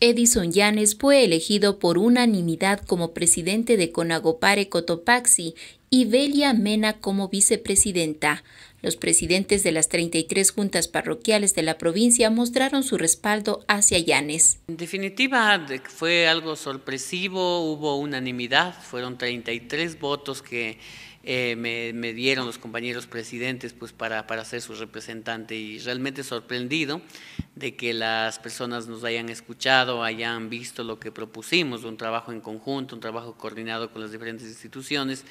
Edison Yanes fue elegido por unanimidad como presidente de Conagopare Cotopaxi y Belia Mena como vicepresidenta. Los presidentes de las 33 juntas parroquiales de la provincia mostraron su respaldo hacia Llanes. En definitiva, fue algo sorpresivo, hubo unanimidad, fueron 33 votos que eh, me, me, dieron los compañeros presidentes pues, para, para ser su representante y realmente sorprendido de que las personas nos hayan escuchado, hayan visto lo que propusimos, un trabajo en conjunto, un trabajo coordinado con las diferentes instituciones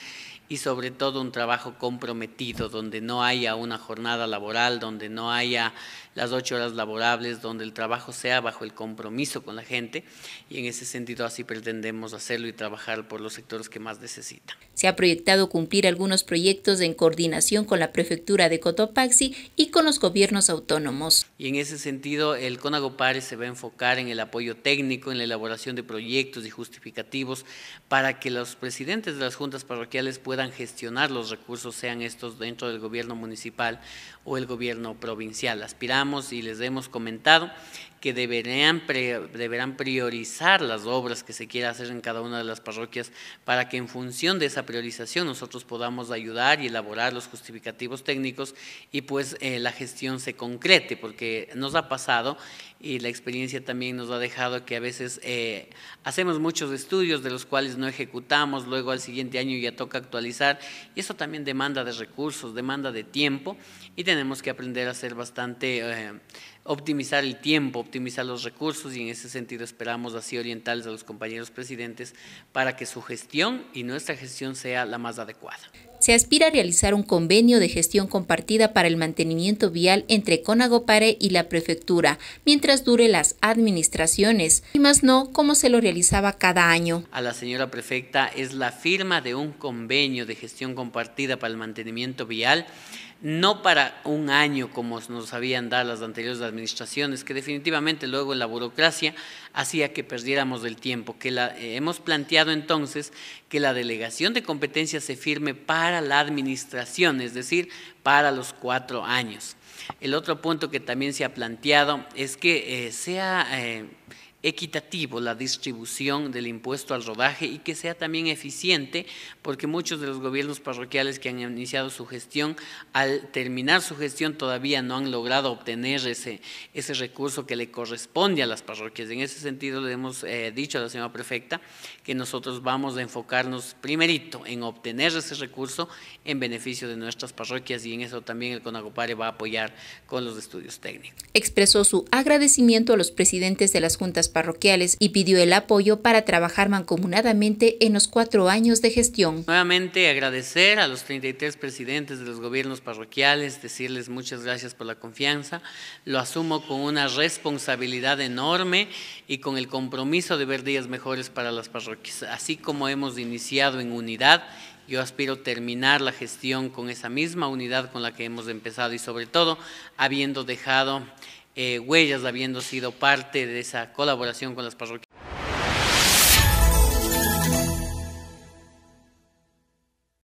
y sobre todo un trabajo comprometido, donde no haya una jornada laboral, donde no haya las ocho horas laborables, donde el trabajo sea bajo el compromiso con la gente y en ese sentido así pretendemos hacerlo y trabajar por los sectores que más necesitan. Se ha proyectado cumplir algunos proyectos en coordinación con la prefectura de Cotopaxi y con los gobiernos autónomos. Y en ese sentido el CONAGOPARE se va a enfocar en el apoyo técnico, en la elaboración de proyectos y justificativos para que los presidentes de las juntas parroquiales puedan gestionar los recursos, sean estos dentro del gobierno municipal o el gobierno provincial. Aspiramos y les hemos comentado que deberán, deberán priorizar las obras que se quiera hacer en cada una de las parroquias para que en función de esa priorización nosotros podamos ayudar y elaborar los justificativos técnicos y pues eh, la gestión se concrete, porque nos ha pasado y la experiencia también nos ha dejado que a veces eh, hacemos muchos estudios de los cuales no ejecutamos, luego al siguiente año ya toca actualizar y eso también demanda de recursos, demanda de tiempo y tenemos que aprender a ser bastante, eh, optimizar el tiempo, optimizar los recursos y en ese sentido esperamos así orientarles a los compañeros presidentes para que su gestión y nuestra gestión sea la más adecuada se aspira a realizar un convenio de gestión compartida para el mantenimiento vial entre Conagopare y la prefectura, mientras dure las administraciones, y más no como se lo realizaba cada año. A la señora prefecta es la firma de un convenio de gestión compartida para el mantenimiento vial no para un año como nos habían dado las anteriores administraciones, que definitivamente luego la burocracia hacía que perdiéramos el tiempo. Que eh, hemos planteado entonces que la delegación de competencias se firme para la administración, es decir, para los cuatro años. El otro punto que también se ha planteado es que eh, sea eh, equitativo la distribución del impuesto al rodaje y que sea también eficiente, porque muchos de los gobiernos parroquiales que han iniciado su gestión, al terminar su gestión todavía no han logrado obtener ese, ese recurso que le corresponde a las parroquias. En ese sentido le hemos eh, dicho a la señora prefecta que nosotros vamos a enfocarnos primerito en obtener ese recurso en beneficio de nuestras parroquias y en eso también el CONAGOPARE va a apoyar con los estudios técnicos. Expresó su agradecimiento a los presidentes de las juntas parroquiales y pidió el apoyo para trabajar mancomunadamente en los cuatro años de gestión. Nuevamente agradecer a los 33 presidentes de los gobiernos parroquiales, decirles muchas gracias por la confianza. Lo asumo con una responsabilidad enorme y con el compromiso de ver días mejores para las parroquias. Así como hemos iniciado en unidad, yo aspiro terminar la gestión con esa misma unidad con la que hemos empezado y sobre todo habiendo dejado Huellas eh, habiendo sido parte de esa colaboración con las parroquias.